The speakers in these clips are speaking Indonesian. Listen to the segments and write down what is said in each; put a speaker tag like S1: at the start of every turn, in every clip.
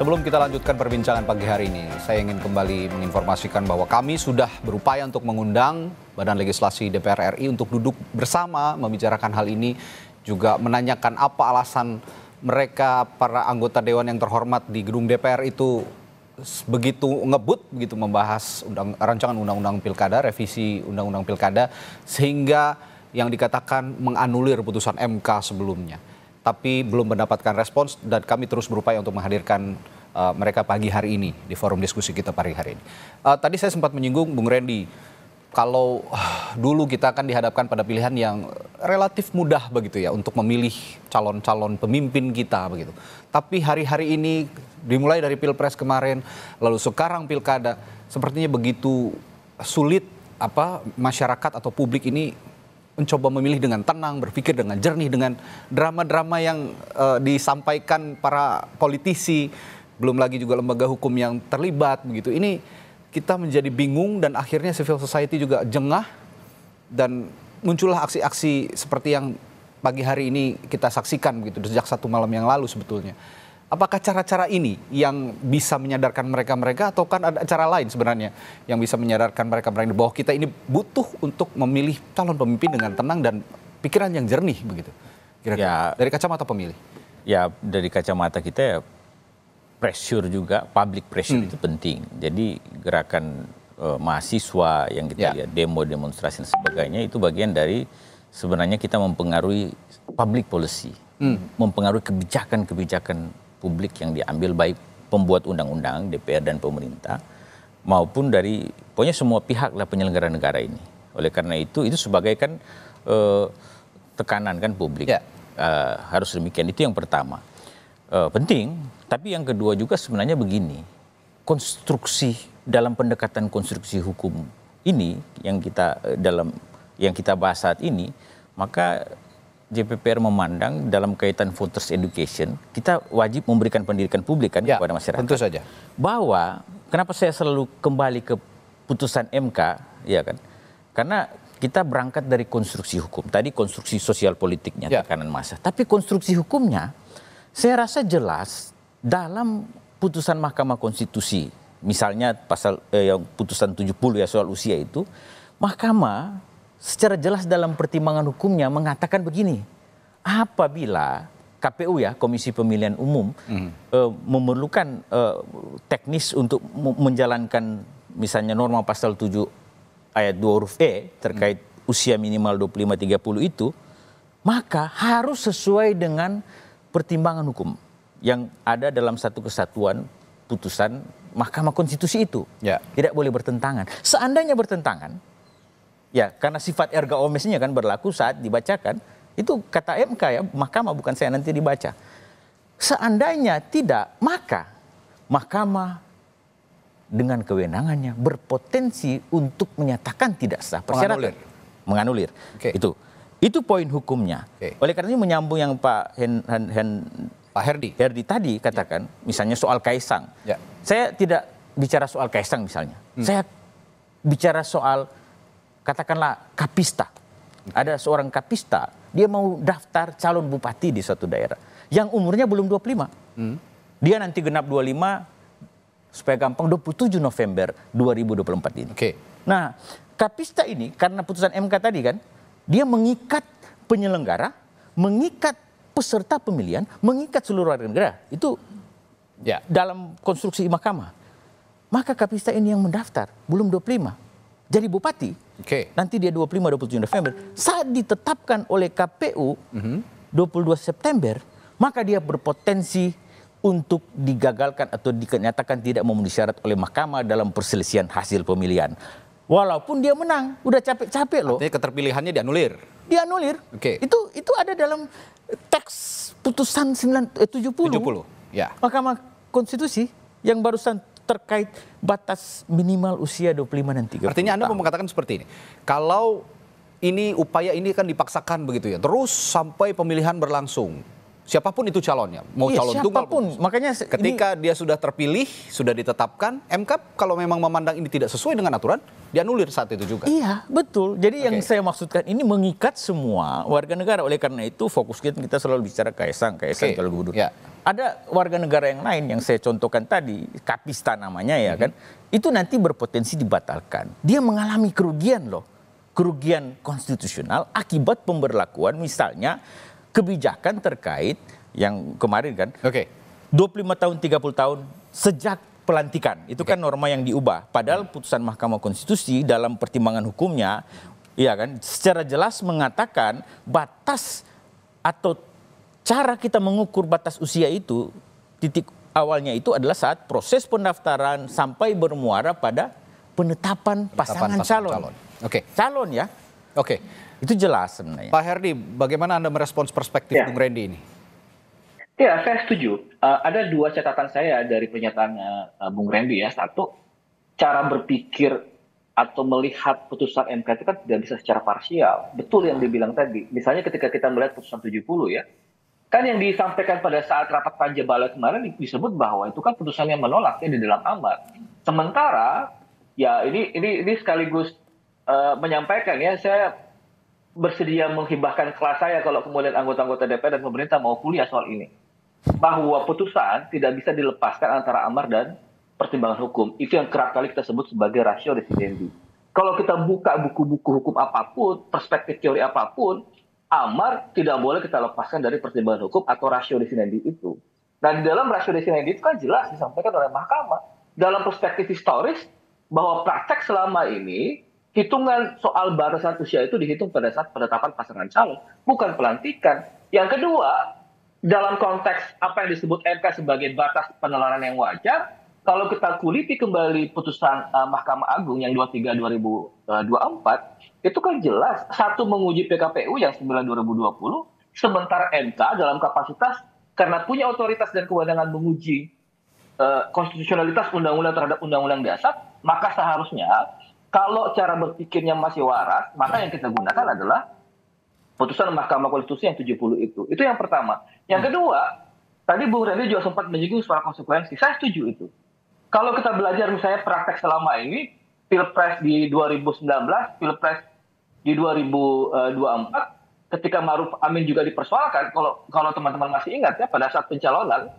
S1: Sebelum kita lanjutkan perbincangan pagi hari ini, saya ingin kembali menginformasikan bahwa kami sudah berupaya untuk mengundang Badan Legislasi DPR RI untuk duduk bersama membicarakan hal ini, juga menanyakan apa alasan mereka para anggota dewan yang terhormat di gedung DPR itu begitu ngebut begitu membahas undang, rancangan undang-undang pilkada, revisi undang-undang pilkada sehingga yang dikatakan menganulir putusan MK sebelumnya tapi belum mendapatkan respons dan kami terus berupaya untuk menghadirkan uh, mereka pagi hari ini di forum diskusi kita pagi hari ini. Uh, tadi saya sempat menyinggung Bung Randy kalau uh, dulu kita akan dihadapkan pada pilihan yang relatif mudah begitu ya untuk memilih calon-calon pemimpin kita begitu. Tapi hari-hari ini dimulai dari pilpres kemarin, lalu sekarang pilkada, sepertinya begitu sulit apa masyarakat atau publik ini mencoba memilih dengan tenang, berpikir dengan jernih, dengan drama-drama yang uh, disampaikan para politisi, belum lagi juga lembaga hukum yang terlibat begitu. Ini kita menjadi bingung dan akhirnya civil society juga jengah dan muncullah aksi-aksi seperti yang pagi hari ini kita saksikan begitu sejak satu malam yang lalu sebetulnya. Apakah cara-cara ini yang bisa menyadarkan mereka-mereka atau kan ada cara lain sebenarnya yang bisa menyadarkan mereka-mereka bahwa kita ini butuh untuk memilih calon pemimpin dengan tenang dan pikiran yang jernih begitu. Kira-kira ya, dari kacamata pemilih.
S2: Ya, dari kacamata kita ya pressure juga, public pressure hmm. itu penting. Jadi gerakan uh, mahasiswa yang kita ya. lihat demo, demonstrasi dan sebagainya itu bagian dari sebenarnya kita mempengaruhi public policy, hmm. mempengaruhi kebijakan-kebijakan publik yang diambil baik pembuat undang-undang DPR dan pemerintah maupun dari pokoknya semua pihak lah penyelenggara negara ini. Oleh karena itu itu sebagai kan eh, tekanan kan publik ya. eh, harus demikian itu yang pertama eh, penting. Tapi yang kedua juga sebenarnya begini konstruksi dalam pendekatan konstruksi hukum ini yang kita eh, dalam yang kita bahas saat ini maka JPPR memandang dalam kaitan voters education, kita wajib memberikan pendidikan publik kan ya, kepada masyarakat. Tentu saja. Bahwa kenapa saya selalu kembali ke putusan MK, ya kan? Karena kita berangkat dari konstruksi hukum. Tadi konstruksi sosial politiknya ya. tekanan masa tapi konstruksi hukumnya saya rasa jelas dalam putusan Mahkamah Konstitusi, misalnya pasal eh, yang putusan 70 ya soal usia itu, Mahkamah secara jelas dalam pertimbangan hukumnya mengatakan begini, apabila KPU ya Komisi Pemilihan Umum mm. uh, memerlukan uh, teknis untuk menjalankan misalnya norma pasal 7 ayat 2 huruf E terkait mm. usia minimal 25-30 itu maka harus sesuai dengan pertimbangan hukum yang ada dalam satu kesatuan putusan Mahkamah Konstitusi itu. Ya. Tidak boleh bertentangan. Seandainya bertentangan, ya karena sifat erga omnesnya kan berlaku saat dibacakan itu kata MK ya mahkamah bukan saya nanti dibaca seandainya tidak maka mahkamah dengan kewenangannya berpotensi untuk menyatakan tidak sah persyaratan menganulir, menganulir. Okay. itu itu poin hukumnya okay. oleh karena ini menyambung yang Pak Hen, Hen, Hen Pak Herdi Herdi tadi ya. katakan ya. misalnya soal Kaisang ya. saya tidak bicara soal Kaisang misalnya hmm. saya bicara soal katakanlah kapista. Ada seorang kapista, dia mau daftar calon bupati di suatu daerah yang umurnya belum 25. Hmm. Dia nanti genap 25 supaya gampang 27 November 2024 ini. Oke. Okay. Nah, kapista ini karena putusan MK tadi kan, dia mengikat penyelenggara, mengikat peserta pemilihan, mengikat seluruh warga negara. Itu ya. dalam konstruksi mahkamah. Maka kapista ini yang mendaftar, belum 25 jadi bupati. Okay. Nanti dia 25 27 November. Saat ditetapkan oleh KPU mm-hmm. 22 September, maka dia berpotensi untuk digagalkan atau dinyatakan tidak memenuhi syarat oleh mahkamah dalam perselisihan hasil pemilihan. Walaupun dia menang, udah capek-capek loh. Artinya keterpilihannya dianulir. Dianulir. Oke. Okay. Itu itu ada dalam teks putusan 9, eh, 70. 70. Ya. Mahkamah Konstitusi yang barusan terkait batas minimal usia 25 dan 30 Artinya Anda mau
S1: mengatakan seperti ini, kalau ini upaya ini kan dipaksakan begitu ya, terus sampai pemilihan berlangsung, siapapun itu calonnya, mau iya, calon siapapun. tunggal pun. Makanya ketika ini... dia sudah terpilih, sudah ditetapkan, MK kalau memang memandang ini tidak sesuai dengan aturan, dia nulir
S2: saat itu juga. Iya, betul. Jadi okay. yang saya maksudkan ini mengikat semua warga negara. Oleh karena itu fokus kita, kita selalu bicara Kaisang, Kaisang okay. kalau gubernur. Yeah ada warga negara yang lain yang saya contohkan tadi, Kapista namanya ya kan, itu nanti berpotensi dibatalkan. Dia mengalami kerugian loh, kerugian konstitusional akibat pemberlakuan misalnya kebijakan terkait yang kemarin kan. Oke. Okay. 25 tahun 30 tahun sejak pelantikan. Itu okay. kan norma yang diubah. Padahal hmm. putusan Mahkamah Konstitusi dalam pertimbangan hukumnya ya kan secara jelas mengatakan batas atau cara kita mengukur batas usia itu titik awalnya itu adalah saat proses pendaftaran sampai bermuara pada penetapan, penetapan pasangan, calon.
S1: calon. Oke. Okay. Calon ya. Oke. Okay. Itu jelas sebenarnya. Pak Herdi, bagaimana Anda merespons perspektif ya. Bung Rendi ini?
S3: Ya, saya setuju.
S1: Uh, ada dua
S3: catatan saya dari pernyataan uh, Bung Rendi ya. Satu, cara berpikir atau melihat putusan MK itu kan tidak bisa secara parsial. Betul yang dibilang tadi. Misalnya ketika kita melihat putusan 70 ya, kan yang disampaikan pada saat rapat panja bala kemarin disebut bahwa itu kan putusan yang menolak ya di dalam amar. Sementara ya ini ini ini sekaligus uh, menyampaikan ya saya bersedia menghibahkan kelas saya kalau kemudian anggota-anggota DPR dan pemerintah mau kuliah soal ini bahwa putusan tidak bisa dilepaskan antara amar dan pertimbangan hukum itu yang kerap kali kita sebut sebagai rasio residendi. Kalau kita buka buku-buku hukum apapun, perspektif teori apapun, amar tidak boleh kita lepaskan dari pertimbangan hukum atau rasio desinendi itu. Dan di dalam rasio desinendi itu kan jelas disampaikan oleh mahkamah. Dalam perspektif historis bahwa praktek selama ini hitungan soal batasan usia itu dihitung pada saat penetapan pasangan calon, bukan pelantikan. Yang kedua, dalam konteks apa yang disebut MK sebagai batas penelaran yang wajar, kalau kita kuliti kembali putusan uh, Mahkamah Agung yang 23 2024 eh, itu kan jelas satu menguji PKPU yang 9 2020 sementara MK dalam kapasitas karena punya otoritas dan kewenangan menguji uh, konstitusionalitas undang-undang terhadap undang-undang dasar maka seharusnya kalau cara berpikirnya masih waras maka yang kita gunakan adalah putusan Mahkamah Konstitusi yang 70 itu itu yang pertama yang kedua tadi Bung Rendy juga sempat menyinggung soal konsekuensi saya setuju itu kalau kita belajar misalnya praktek selama ini, Pilpres di 2019, Pilpres di 2024, ketika Maruf Amin juga dipersoalkan, kalau kalau teman-teman masih ingat ya pada saat pencalonan,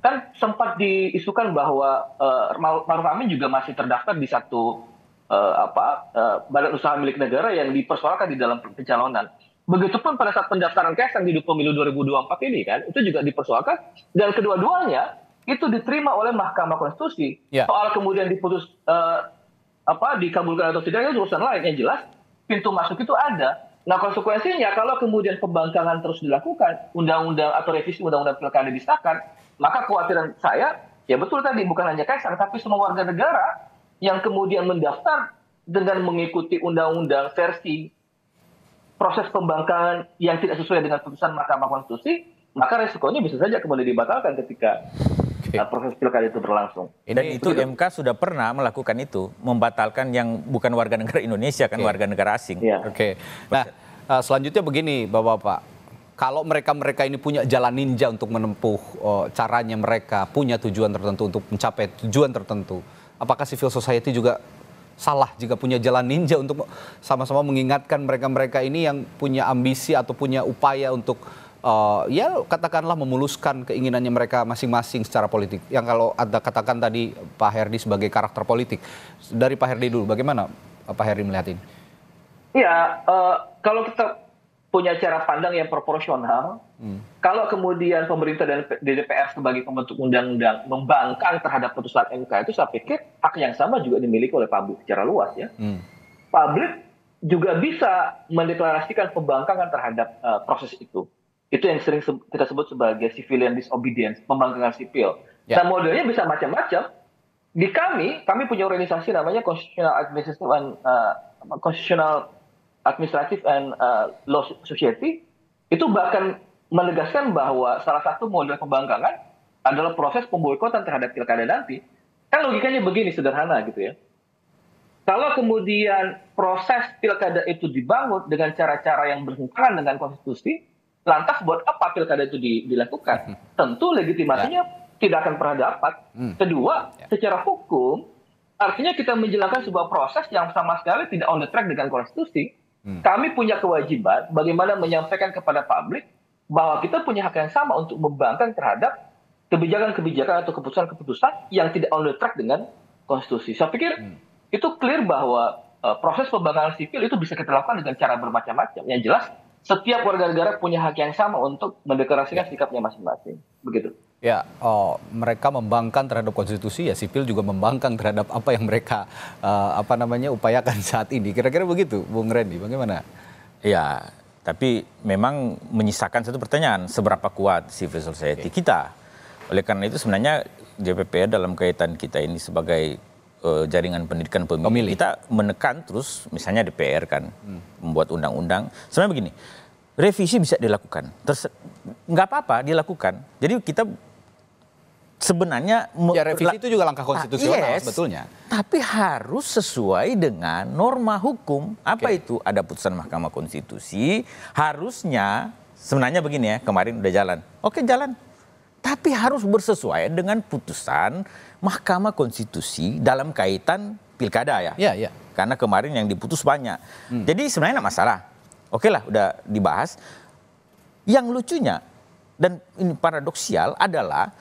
S3: kan sempat diisukan bahwa uh, Maruf Amin juga masih terdaftar di satu uh, apa uh, badan usaha milik negara yang dipersoalkan di dalam pencalonan. Begitupun pada saat pendaftaran Kaisang di pemilu 2024 ini kan, itu juga dipersoalkan dan kedua-duanya itu diterima oleh Mahkamah Konstitusi. Yeah. Soal kemudian diputus uh, apa dikabulkan atau tidak itu urusan lain. Yang jelas pintu masuk itu ada. Nah konsekuensinya kalau kemudian pembangkangan terus dilakukan, undang-undang atau revisi undang-undang pilkada disahkan, maka kekhawatiran saya ya betul tadi bukan hanya Kaisar tapi semua warga negara yang kemudian mendaftar dengan mengikuti undang-undang versi proses pembangkangan yang tidak sesuai dengan putusan Mahkamah Konstitusi, maka resikonya bisa saja kemudian dibatalkan ketika Nah, proses pilkada itu berlangsung.
S2: Dan itu MK sudah pernah melakukan itu, membatalkan yang bukan warga negara
S1: Indonesia kan okay. warga negara asing. Yeah. Oke. Okay. Nah, eh, selanjutnya begini Bapak-bapak. Kalau mereka-mereka ini punya jalan ninja untuk menempuh oh, caranya mereka, punya tujuan tertentu untuk mencapai tujuan tertentu. Apakah civil society juga salah jika punya jalan ninja untuk sama-sama mengingatkan mereka-mereka ini yang punya ambisi atau punya upaya untuk uh, ya katakanlah memuluskan keinginannya mereka masing-masing secara politik. Yang kalau ada katakan tadi Pak Herdi sebagai karakter politik. Dari Pak Herdi dulu, bagaimana eh, Pak Herdi melihat ini?
S3: ya uh, kalau kita punya cara pandang yang proporsional. Hmm. Kalau kemudian pemerintah dan DPR sebagai pembentuk undang-undang membangkang terhadap putusan MK itu saya pikir hak yang sama juga dimiliki oleh publik secara luas ya. Hmm. Publik juga bisa mendeklarasikan pembangkangan terhadap uh, proses itu. Itu yang sering kita sebut sebagai civilian disobedience, pembangkangan sipil. Ya. Nah modelnya bisa macam-macam. Di kami, kami punya organisasi namanya Constitutional Administrative and uh, Constitutional Administrative and uh, Law Society. Itu bahkan menegaskan bahwa salah satu model pembangkangan adalah proses pemboikotan terhadap pilkada nanti. Kan logikanya begini sederhana gitu ya. Kalau kemudian proses pilkada itu dibangun dengan cara-cara yang bertentangan dengan konstitusi, lantas buat apa pilkada itu di, dilakukan? Hmm. Tentu legitimasinya ya. tidak akan pernah dapat. Hmm. Kedua, ya. secara hukum artinya kita menjalankan sebuah proses yang sama sekali tidak on the track dengan konstitusi. Hmm. Kami punya kewajiban bagaimana menyampaikan kepada publik bahwa kita punya hak yang sama untuk membangkang terhadap kebijakan-kebijakan atau keputusan-keputusan yang tidak on the track dengan konstitusi. Saya pikir hmm. itu clear bahwa uh, proses pembangunan sipil itu bisa kita lakukan dengan cara bermacam-macam. Yang jelas setiap warga negara punya hak yang sama untuk mendeklarasikan ya. sikapnya masing-masing.
S1: Begitu. Ya, oh, mereka membangkang terhadap konstitusi, ya sipil juga membangkang terhadap apa yang mereka uh, apa namanya upayakan saat ini. Kira-kira begitu, Bung Randy, bagaimana? Ya, tapi memang menyisakan
S2: satu pertanyaan, seberapa kuat civil society okay. kita? Oleh karena itu sebenarnya JPP dalam kaitan kita ini sebagai Eh, jaringan pendidikan pemilih, pemilih. kita menekan terus misalnya DPR kan hmm. membuat undang-undang. Sebenarnya begini, revisi bisa dilakukan. Terus nggak apa-apa dilakukan. Jadi kita sebenarnya ya revisi itu juga langkah ah, konstitusional yes, sebetulnya. Tapi harus sesuai dengan norma hukum. Apa okay. itu? Ada putusan Mahkamah Konstitusi, harusnya sebenarnya begini ya, kemarin udah jalan. Oke, jalan. Tapi harus bersesuaian dengan putusan Mahkamah Konstitusi dalam kaitan pilkada ya. Iya, iya. Karena kemarin yang diputus banyak. Hmm. Jadi sebenarnya enggak masalah. Oke lah, udah dibahas. Yang lucunya dan ini paradoksial adalah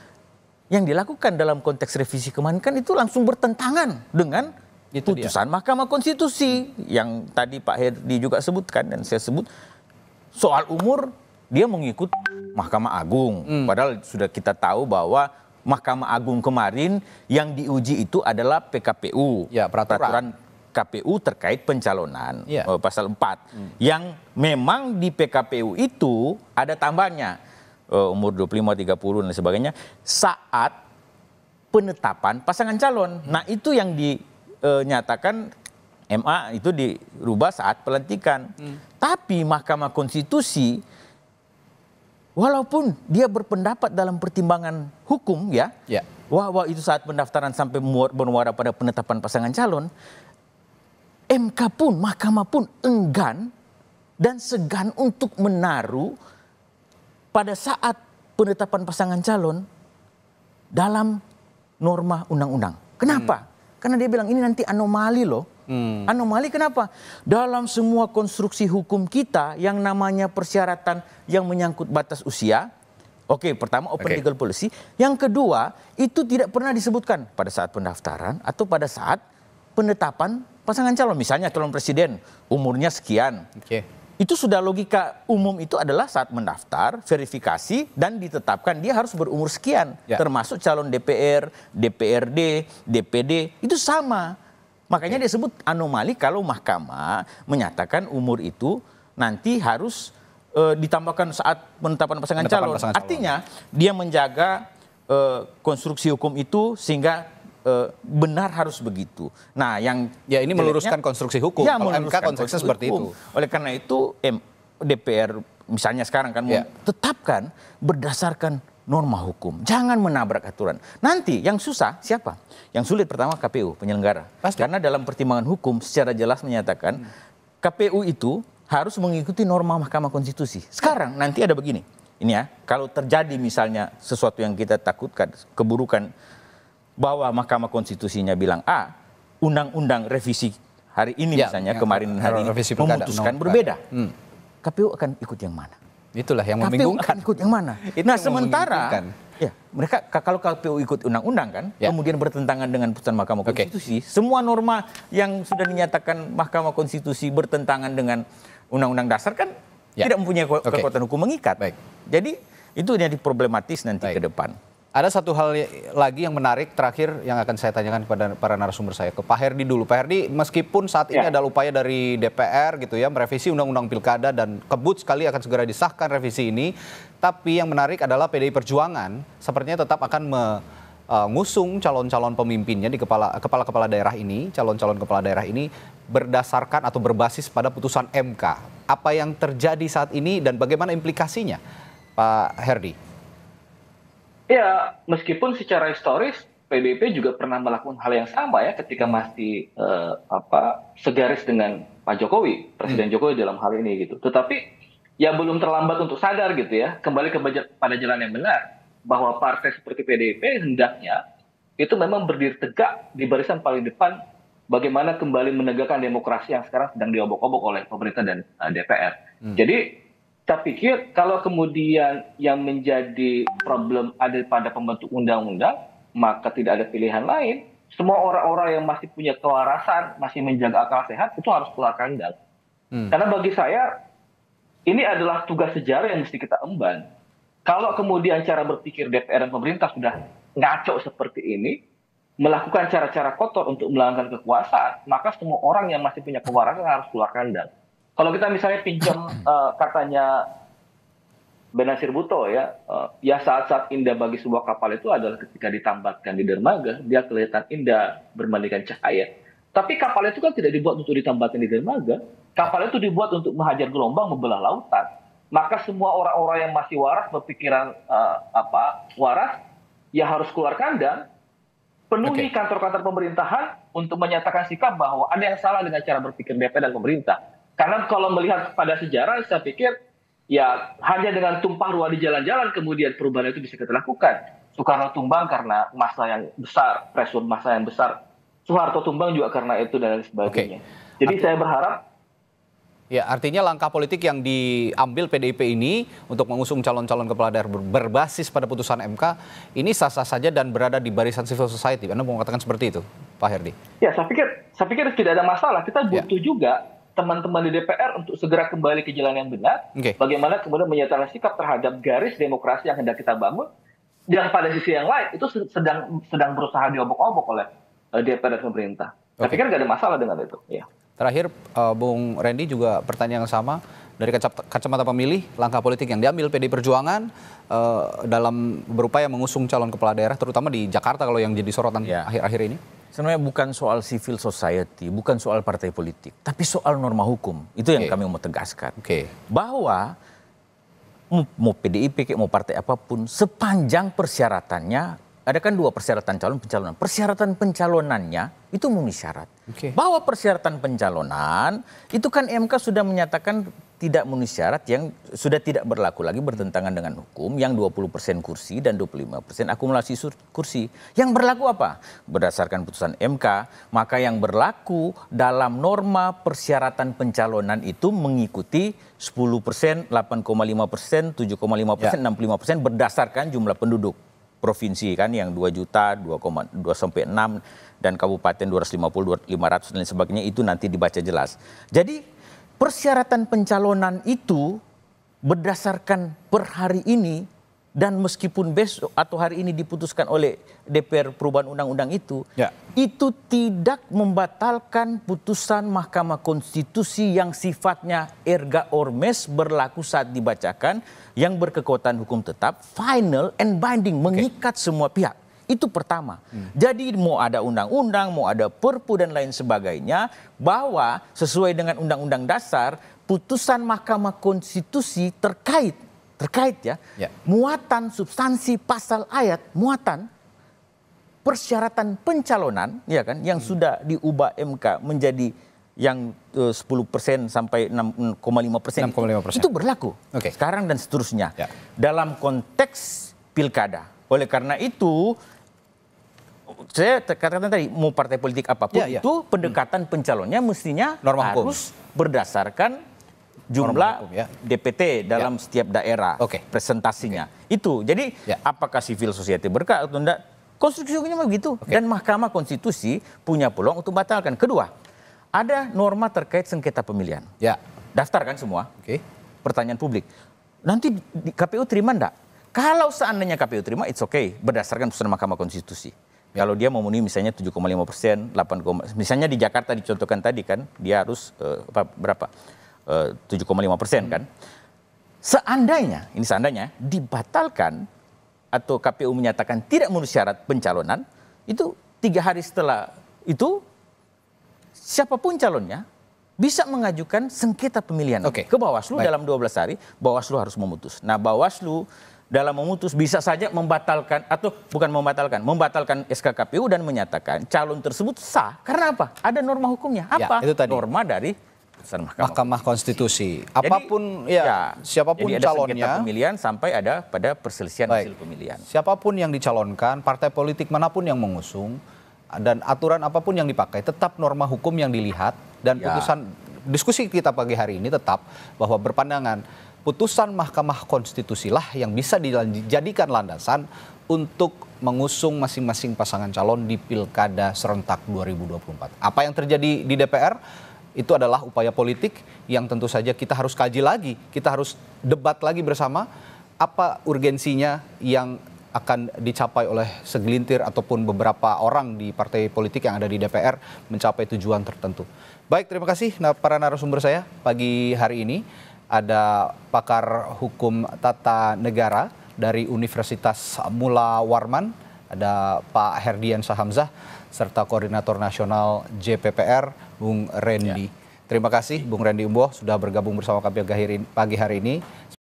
S2: yang dilakukan dalam konteks revisi kemarin kan itu langsung bertentangan dengan itu putusan dia. Mahkamah Konstitusi yang tadi Pak Herdi juga sebutkan dan saya sebut soal umur dia mengikuti Mahkamah Agung. Hmm. Padahal sudah kita tahu bahwa Mahkamah Agung kemarin yang diuji itu adalah PKPU, ya, peraturan. peraturan KPU terkait pencalonan ya. Eh, pasal 4 hmm. yang memang di PKPU itu ada tambahnya uh, umur 25, 30 dan sebagainya saat penetapan pasangan calon. Hmm. Nah, itu yang dinyatakan eh, MA itu dirubah saat pelantikan. Hmm. Tapi Mahkamah Konstitusi walaupun dia berpendapat dalam pertimbangan hukum ya, ya. wah wah itu saat pendaftaran sampai bermuara pada penetapan pasangan calon, MK pun Mahkamah pun enggan dan segan untuk menaruh pada saat penetapan pasangan calon dalam norma undang-undang. Kenapa? Hmm. Karena dia bilang ini nanti anomali loh Hmm. Anomali kenapa? Dalam semua konstruksi hukum kita yang namanya persyaratan yang menyangkut batas usia, oke okay, pertama open okay. legal policy, yang kedua itu tidak pernah disebutkan pada saat pendaftaran atau pada saat penetapan pasangan calon, misalnya calon presiden umurnya sekian. Okay. Itu sudah logika umum itu adalah saat mendaftar, verifikasi dan ditetapkan dia harus berumur sekian, ya. termasuk calon DPR, DPRD, DPD itu sama Makanya dia sebut anomali kalau mahkamah menyatakan umur itu nanti harus e, ditambahkan saat penetapan pasangan, calon. pasangan calon. Artinya dia menjaga e, konstruksi hukum itu sehingga e, benar harus begitu. Nah, yang ya ini meluruskan konstruksi hukum. Ya, kalau MK konstruksi seperti hukum. itu. Oleh karena itu DPR misalnya sekarang kan ya. tetapkan berdasarkan norma hukum. Jangan menabrak aturan. Nanti yang susah siapa? Yang sulit pertama KPU penyelenggara. Pasti. Karena dalam pertimbangan hukum secara jelas menyatakan hmm. KPU itu harus mengikuti norma Mahkamah Konstitusi. Sekarang nanti ada begini. Ini ya, kalau terjadi misalnya sesuatu yang kita takutkan, keburukan bahwa Mahkamah Konstitusinya bilang A, undang-undang revisi hari ini ya, misalnya ya, kemarin hari ini memutuskan berbeda. Hmm. KPU akan ikut yang mana? Itulah yang membingungkan. KPU ikut yang mana? Itu nah, yang sementara ya, mereka kalau KPU ikut undang-undang kan, ya. kemudian bertentangan dengan putusan Mahkamah okay. Konstitusi, semua norma yang sudah dinyatakan Mahkamah Konstitusi bertentangan dengan undang-undang dasar kan ya. tidak mempunyai kekuatan okay. hukum mengikat. Baik.
S1: Jadi itu jadi problematis nanti Baik. ke depan. Ada satu hal ya, lagi yang menarik terakhir yang akan saya tanyakan kepada para narasumber saya ke Pak Herdi dulu. Pak Herdi, meskipun saat ini ya. ada upaya dari DPR gitu ya merevisi Undang-Undang Pilkada dan kebut sekali akan segera disahkan revisi ini, tapi yang menarik adalah PDI Perjuangan sepertinya tetap akan mengusung e, calon-calon pemimpinnya di kepala kepala-kepala daerah ini, calon-calon kepala daerah ini berdasarkan atau berbasis pada putusan MK. Apa yang terjadi saat ini dan bagaimana implikasinya, Pak Herdi?
S3: Ya, meskipun secara historis PDIP juga pernah melakukan hal yang sama ya ketika masih eh, apa segaris dengan Pak Jokowi, Presiden hmm. Jokowi dalam hal ini gitu. Tetapi ya belum terlambat untuk sadar gitu ya, kembali ke pada jalan yang benar bahwa partai seperti PDIP hendaknya itu memang berdiri tegak di barisan paling depan bagaimana kembali menegakkan demokrasi yang sekarang sedang diobok-obok oleh pemerintah dan uh, eh, DPR. Hmm. Jadi saya pikir kalau kemudian yang menjadi problem ada pada pembentuk undang-undang, maka tidak ada pilihan lain. Semua orang-orang yang masih punya kewarasan, masih menjaga akal sehat, itu harus keluar kandang. Hmm. Karena bagi saya, ini adalah tugas sejarah yang mesti kita emban. Kalau kemudian cara berpikir DPR dan pemerintah sudah ngaco seperti ini, melakukan cara-cara kotor untuk melanggar kekuasaan, maka semua orang yang masih punya kewarasan harus keluar kandang kalau kita misalnya pinjam uh, katanya Benasir Buto ya, uh, ya saat-saat indah bagi sebuah kapal itu adalah ketika ditambatkan di dermaga, dia kelihatan indah bermandikan cahaya. Tapi kapal itu kan tidak dibuat untuk ditambatkan di dermaga, kapal itu dibuat untuk menghajar gelombang, membelah lautan. Maka semua orang-orang yang masih waras berpikiran uh, apa waras, ya harus keluar kandang, penuhi kantor-kantor okay. pemerintahan untuk menyatakan sikap bahwa ada yang salah dengan cara berpikir DPR dan pemerintah karena kalau melihat pada sejarah, saya pikir ya hanya dengan tumpah ruah di jalan-jalan kemudian perubahan itu bisa kita lakukan. Soekarno tumbang karena masa yang besar, presur masa yang besar. Soeharto tumbang juga karena itu dan sebagainya. Okay. Jadi saya berharap
S1: Ya, artinya langkah politik yang diambil PDIP ini untuk mengusung calon-calon kepala daerah berbasis pada putusan MK ini sah-sah saja dan berada di barisan civil society. Anda mau mengatakan seperti itu, Pak Herdi? Ya, saya pikir saya pikir tidak ada masalah. Kita ya. butuh ya. juga
S3: teman-teman di DPR untuk segera kembali ke jalan yang benar. Okay. Bagaimana kemudian menyatakan sikap terhadap garis demokrasi yang hendak kita bangun, yang pada sisi yang lain itu sedang sedang berusaha diobok-obok oleh eh, DPR dan pemerintah. Okay. Tapi kan nggak ada masalah dengan itu. Ya.
S1: Terakhir, uh, Bung Randy juga pertanyaan yang sama dari kacamata pemilih, langkah politik yang diambil PD Perjuangan uh, dalam berupaya mengusung calon kepala daerah, terutama di Jakarta kalau yang jadi sorotan iya. akhir-akhir yeah. ini sebenarnya bukan soal civil society, bukan soal partai politik, tapi soal
S2: norma hukum. Itu yang okay. kami mau tegaskan. Okay. Bahwa mau PDIP, mau partai apapun, sepanjang persyaratannya, ada kan dua persyaratan calon pencalonan. Persyaratan pencalonannya itu memenuhi syarat. Okay. Bahwa persyaratan pencalonan, itu kan MK sudah menyatakan tidak memenuhi syarat yang sudah tidak berlaku lagi bertentangan dengan hukum yang 20% kursi dan 25% akumulasi kursi. Yang berlaku apa? Berdasarkan putusan MK, maka yang berlaku dalam norma persyaratan pencalonan itu mengikuti 10%, 8,5%, 7,5%, ya. 65% berdasarkan jumlah penduduk provinsi kan yang 2 juta, 2,2 sampai 6 dan kabupaten 250, 500 dan sebagainya itu nanti dibaca jelas. Jadi persyaratan pencalonan itu berdasarkan per hari ini dan meskipun besok atau hari ini diputuskan oleh DPR perubahan undang-undang itu, ya. itu tidak membatalkan putusan Mahkamah Konstitusi yang sifatnya erga ormes berlaku saat dibacakan yang berkekuatan hukum tetap, final and binding, mengikat semua pihak. Itu pertama. Hmm. Jadi mau ada undang-undang, mau ada perpu dan lain sebagainya bahwa sesuai dengan undang-undang dasar putusan Mahkamah Konstitusi terkait terkait ya, ya. muatan substansi pasal ayat muatan persyaratan pencalonan ya kan yang hmm. sudah diubah MK menjadi yang eh, uh, 10% sampai 6,5% itu, itu berlaku okay. sekarang dan seterusnya ya. dalam konteks pilkada. Oleh karena itu saya katakan tadi mau partai politik apapun ya, ya. itu pendekatan hmm. pencalonnya mestinya Norma harus hukum. berdasarkan jumlah hukum, ya. DPT dalam ya. setiap daerah okay. presentasinya. Okay. Itu. Jadi ya. apakah civil society berkah atau tidak? Konstitusinya begitu okay. dan Mahkamah Konstitusi punya peluang untuk batalkan. Kedua, ada norma terkait sengketa pemilihan. Ya. Daftar kan semua? Okay. Pertanyaan publik. Nanti KPU terima enggak? Kalau seandainya KPU terima, it's okay berdasarkan putusan Mahkamah Konstitusi. Kalau dia memenuhi misalnya 7,5 persen, 8, misalnya di Jakarta dicontohkan tadi kan, dia harus uh, apa, berapa? Eh, uh, 7,5 persen kan. Seandainya, ini seandainya dibatalkan atau KPU menyatakan tidak memenuhi syarat pencalonan, itu tiga hari setelah itu siapapun calonnya bisa mengajukan sengketa pemilihan okay. ke Bawaslu Baik. dalam 12 hari, Bawaslu harus memutus. Nah, Bawaslu dalam memutus bisa saja membatalkan atau bukan membatalkan, membatalkan SK KPU dan menyatakan calon tersebut sah. Karena apa? Ada norma hukumnya. Ya, apa? Ya, itu tadi. Norma dari Mahkamah, Mahkamah Konstitusi. Konstitusi. Apapun ya, ya siapapun jadi ada calonnya pemilihan sampai ada pada perselisihan baik. hasil pemilihan.
S1: Siapapun yang dicalonkan, partai politik manapun yang mengusung dan aturan apapun yang dipakai tetap norma hukum yang dilihat dan ya. putusan diskusi kita pagi hari ini tetap bahwa berpandangan putusan Mahkamah Konstitusi lah yang bisa dijadikan landasan untuk mengusung masing-masing pasangan calon di Pilkada serentak 2024. Apa yang terjadi di DPR itu adalah upaya politik yang tentu saja kita harus kaji lagi, kita harus debat lagi bersama apa urgensinya yang akan dicapai oleh segelintir ataupun beberapa orang di partai politik yang ada di DPR mencapai tujuan tertentu. Baik, terima kasih nah, para narasumber saya pagi hari ini ada pakar hukum tata negara dari Universitas Mula Warman, ada Pak Herdian Sahamzah, serta Koordinator Nasional JPPR, Bung Rendi. Ya. Terima kasih Bung Rendi Umboh sudah bergabung bersama kami pagi hari ini.